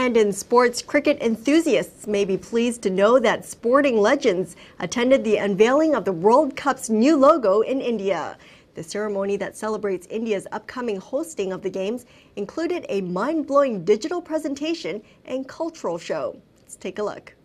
And in sports, cricket enthusiasts may be pleased to know that sporting legends attended the unveiling of the World Cup's new logo in India. The ceremony that celebrates India's upcoming hosting of the Games included a mind blowing digital presentation and cultural show. Let's take a look.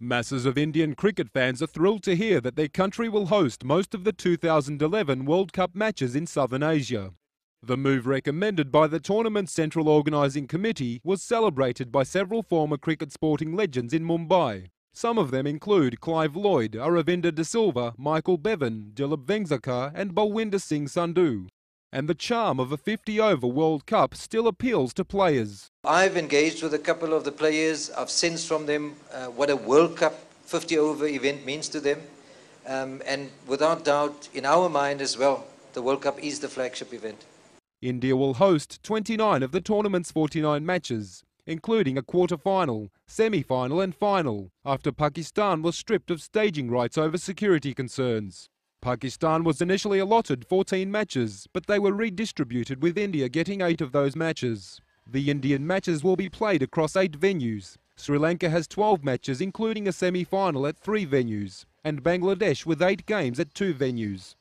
Masses of Indian cricket fans are thrilled to hear that their country will host most of the 2011 World Cup matches in Southern Asia. The move recommended by the tournament's central organising committee was celebrated by several former cricket sporting legends in Mumbai. Some of them include Clive Lloyd, Aravinda De Silva, Michael Bevan, Dilip Vengsarkar and Balwinder Singh Sandhu. And the charm of a 50-over World Cup still appeals to players. I've engaged with a couple of the players. I've sensed from them uh, what a World Cup 50-over event means to them. Um, and without doubt, in our mind as well, the World Cup is the flagship event. India will host 29 of the tournament's 49 matches, including a quarter-final, semi-final and final, after Pakistan was stripped of staging rights over security concerns. Pakistan was initially allotted 14 matches, but they were redistributed with India getting 8 of those matches. The Indian matches will be played across 8 venues. Sri Lanka has 12 matches including a semi-final at 3 venues and Bangladesh with 8 games at 2 venues.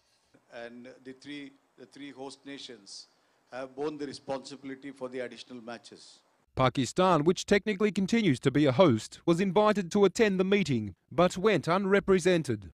And the three, the three host nations have borne the responsibility for the additional matches. Pakistan, which technically continues to be a host, was invited to attend the meeting but went unrepresented.